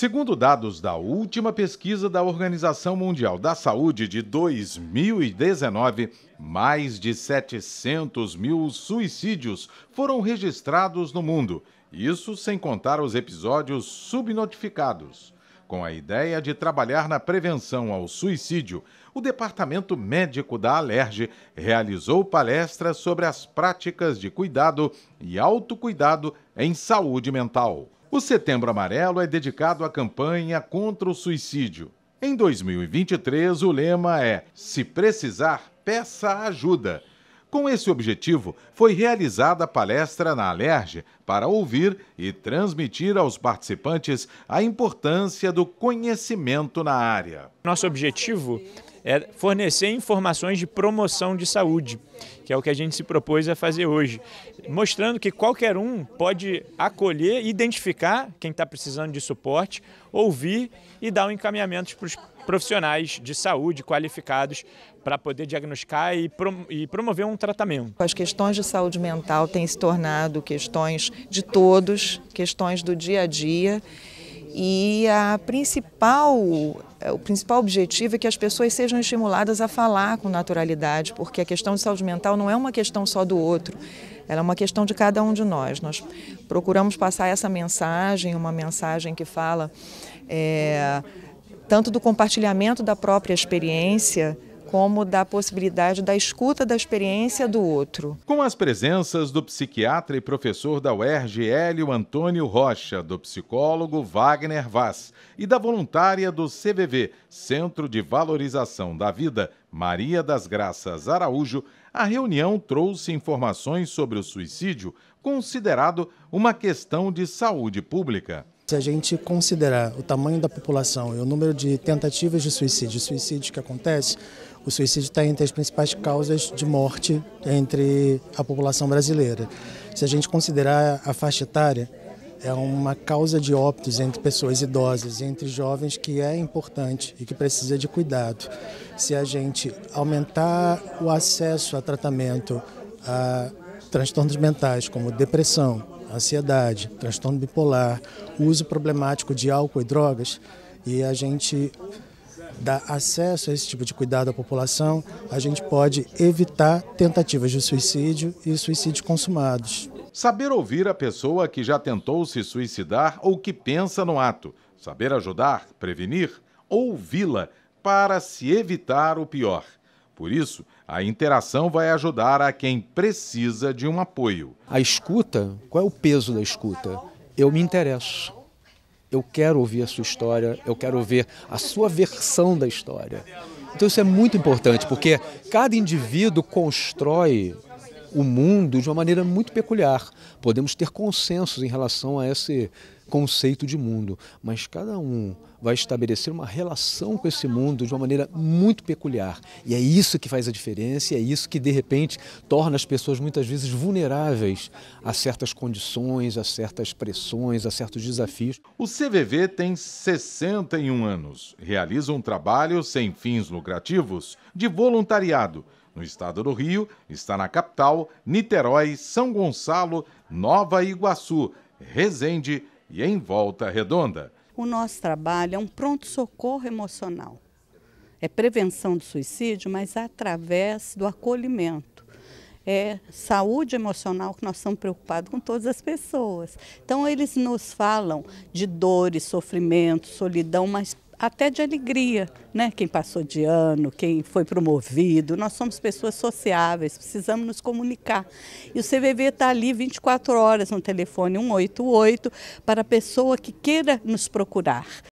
Segundo dados da última pesquisa da Organização Mundial da Saúde de 2019, mais de 700 mil suicídios foram registrados no mundo, isso sem contar os episódios subnotificados. Com a ideia de trabalhar na prevenção ao suicídio, o Departamento Médico da Alerj realizou palestras sobre as práticas de cuidado e autocuidado em saúde mental. O Setembro Amarelo é dedicado à campanha contra o suicídio. Em 2023, o lema é: Se precisar, peça ajuda. Com esse objetivo, foi realizada a palestra na Alerj para ouvir e transmitir aos participantes a importância do conhecimento na área. Nosso objetivo é fornecer informações de promoção de saúde, que é o que a gente se propôs a fazer hoje, mostrando que qualquer um pode acolher, identificar quem está precisando de suporte, ouvir e dar um encaminhamento para os profissionais de saúde qualificados para poder diagnosticar e, promover um tratamento. As questões de saúde mental têm se tornado questões de todos, questões do dia a dia. E a principal, é, o principal objetivo é que as pessoas sejam estimuladas a falar com naturalidade, porque a questão de saúde mental não é uma questão só do outro, ela é uma questão de cada um de nós. Nós procuramos passar essa mensagem, uma mensagem que fala. É, tanto do compartilhamento da própria experiência, como da possibilidade da escuta da experiência do outro. Com as presenças do psiquiatra e professor da UERJ Hélio Antônio Rocha, do psicólogo Wagner Vaz e da voluntária do CVV, Centro de Valorização da Vida, Maria das Graças Araújo, a reunião trouxe informações sobre o suicídio, considerado uma questão de saúde pública. Se a gente considerar o tamanho da população e o número de tentativas de suicídio, suicídios que acontece, o suicídio está entre as principais causas de morte entre a população brasileira. Se a gente considerar a faixa etária, é uma causa de óbitos entre pessoas idosas, entre jovens, que é importante e que precisa de cuidado. Se a gente aumentar o acesso a tratamento, a transtornos mentais como depressão, ansiedade, transtorno bipolar, uso problemático de álcool e drogas, e a gente dá acesso a esse tipo de cuidado à população, a gente pode evitar tentativas de suicídio e suicídios consumados. Saber ouvir a pessoa que já tentou se suicidar ou que pensa no ato. Saber ajudar, prevenir, ouvi-la para se evitar o pior. Por isso, a interação vai ajudar a quem precisa de um apoio. A escuta, qual é o peso da escuta? Eu me interesso. Eu quero ouvir a sua história, eu quero ouvir a sua versão da história. Então isso é muito importante, porque cada indivíduo constrói o mundo de uma maneira muito peculiar. Podemos ter consensos em relação a esse conceito de mundo, mas cada um vai estabelecer uma relação com esse mundo de uma maneira muito peculiar. E é isso que faz a diferença, e é isso que de repente torna as pessoas muitas vezes vulneráveis a certas condições, a certas pressões, a certos desafios. O CVV tem 61 anos, realiza um trabalho sem fins lucrativos de voluntariado no estado do Rio, está na capital, Niterói, São Gonçalo, Nova Iguaçu, Resende e em Volta Redonda. O nosso trabalho é um pronto-socorro emocional. É prevenção do suicídio, mas através do acolhimento. É saúde emocional que nós estamos preocupados com todas as pessoas. Então, eles nos falam de dores, sofrimento, solidão, mas até de alegria, né? Quem passou de ano, quem foi promovido. Nós somos pessoas sociáveis, precisamos nos comunicar. E o CVV está ali 24 horas no telefone 188 para a pessoa que queira nos procurar.